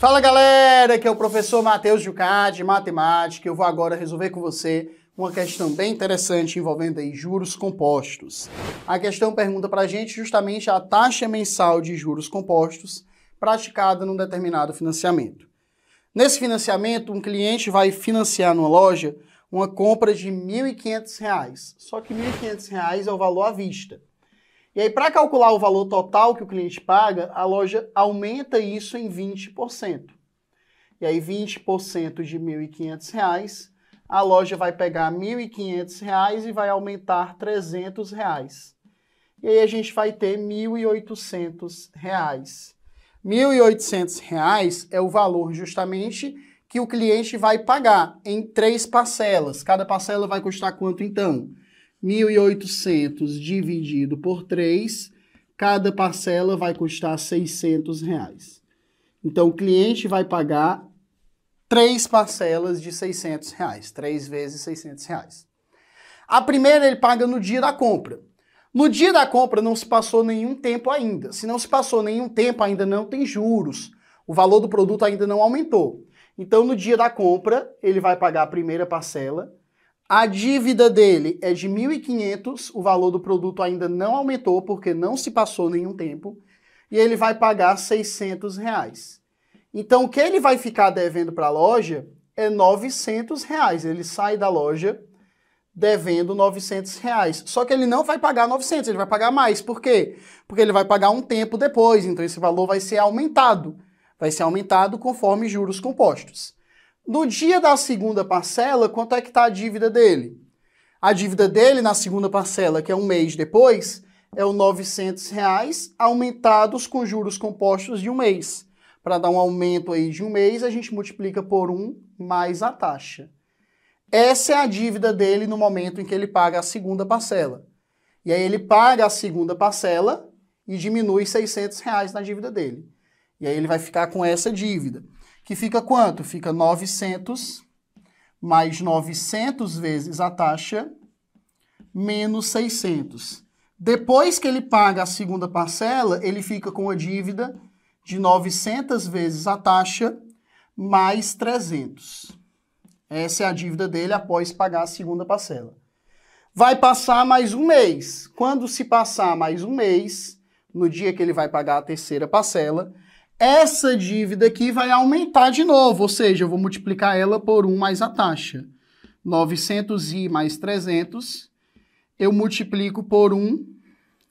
Fala galera, aqui é o professor Matheus Jucá de Matemática. Eu vou agora resolver com você uma questão bem interessante envolvendo aí juros compostos. A questão pergunta para a gente justamente a taxa mensal de juros compostos praticada num determinado financiamento. Nesse financiamento, um cliente vai financiar numa loja uma compra de R$ 1.500, só que R$ 1.500 é o valor à vista. E aí, para calcular o valor total que o cliente paga, a loja aumenta isso em 20%. E aí, 20% de R$ 1.500, a loja vai pegar R$ 1.500 e vai aumentar R$ 300. Reais. E aí, a gente vai ter R$ 1.800. R$ 1.800 é o valor justamente que o cliente vai pagar em três parcelas. Cada parcela vai custar quanto então? R$ 1.800 dividido por 3, cada parcela vai custar 600 reais. Então, o cliente vai pagar três parcelas de 600 reais, três vezes 600 reais. A primeira ele paga no dia da compra. No dia da compra não se passou nenhum tempo ainda. Se não se passou nenhum tempo, ainda não tem juros. O valor do produto ainda não aumentou. Então, no dia da compra, ele vai pagar a primeira parcela a dívida dele é de 1.500, o valor do produto ainda não aumentou porque não se passou nenhum tempo, e ele vai pagar 600 reais. Então, o que ele vai ficar devendo para a loja é 900 reais. Ele sai da loja devendo 900 reais. Só que ele não vai pagar 900, ele vai pagar mais. Por quê? Porque ele vai pagar um tempo depois, então esse valor vai ser aumentado. Vai ser aumentado conforme juros compostos. No dia da segunda parcela, quanto é que está a dívida dele? A dívida dele na segunda parcela, que é um mês depois, é o 900 reais aumentados com juros compostos de um mês. Para dar um aumento aí de um mês, a gente multiplica por um mais a taxa. Essa é a dívida dele no momento em que ele paga a segunda parcela. E aí ele paga a segunda parcela e diminui R$ reais na dívida dele. E aí ele vai ficar com essa dívida, que fica quanto? Fica 900 mais 900 vezes a taxa, menos 600. Depois que ele paga a segunda parcela, ele fica com a dívida de 900 vezes a taxa, mais 300. Essa é a dívida dele após pagar a segunda parcela. Vai passar mais um mês. Quando se passar mais um mês, no dia que ele vai pagar a terceira parcela, essa dívida aqui vai aumentar de novo, ou seja, eu vou multiplicar ela por 1 mais a taxa. 900i mais 300, eu multiplico por 1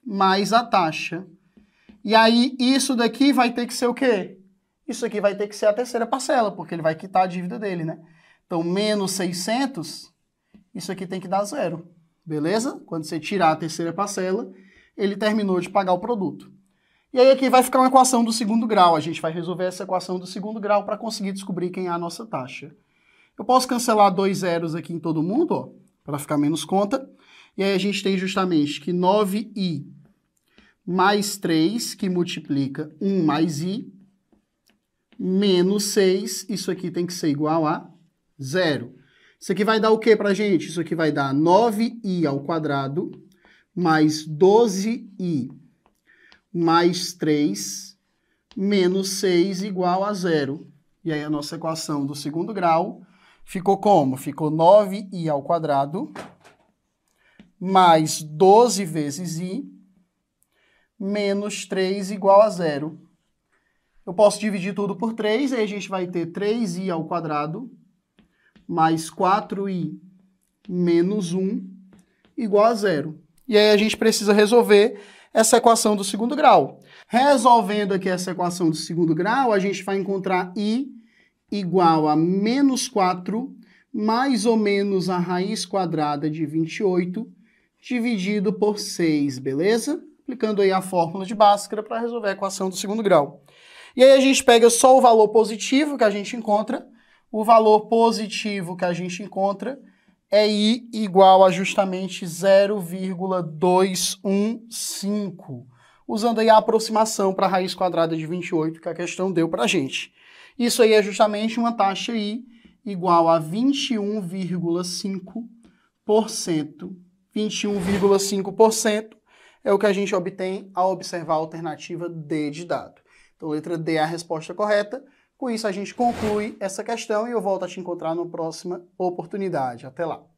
mais a taxa. E aí, isso daqui vai ter que ser o quê? Isso aqui vai ter que ser a terceira parcela, porque ele vai quitar a dívida dele, né? Então, menos 600, isso aqui tem que dar zero, beleza? Quando você tirar a terceira parcela, ele terminou de pagar o produto. E aí aqui vai ficar uma equação do segundo grau. A gente vai resolver essa equação do segundo grau para conseguir descobrir quem é a nossa taxa. Eu posso cancelar dois zeros aqui em todo mundo, para ficar menos conta. E aí a gente tem justamente que 9i mais 3, que multiplica 1 mais i, menos 6, isso aqui tem que ser igual a zero. Isso aqui vai dar o que para a gente? Isso aqui vai dar 9i ao quadrado mais 12i mais 3 menos 6 igual a zero. E aí a nossa equação do segundo grau ficou como? Ficou 9i ao quadrado mais 12 vezes i menos 3 igual a zero. Eu posso dividir tudo por 3, aí a gente vai ter 3i ao quadrado mais 4i menos 1 igual a zero. E aí a gente precisa resolver essa equação do segundo grau. Resolvendo aqui essa equação do segundo grau, a gente vai encontrar i igual a menos 4 mais ou menos a raiz quadrada de 28 dividido por 6, beleza? Aplicando aí a fórmula de Bhaskara para resolver a equação do segundo grau. E aí a gente pega só o valor positivo que a gente encontra, o valor positivo que a gente encontra é I igual a justamente 0,215, usando aí a aproximação para a raiz quadrada de 28 que a questão deu para a gente. Isso aí é justamente uma taxa I igual a 21,5%. 21,5% é o que a gente obtém ao observar a alternativa D de dado. Então, letra D é a resposta correta. Com isso, a gente conclui essa questão e eu volto a te encontrar na próxima oportunidade. Até lá!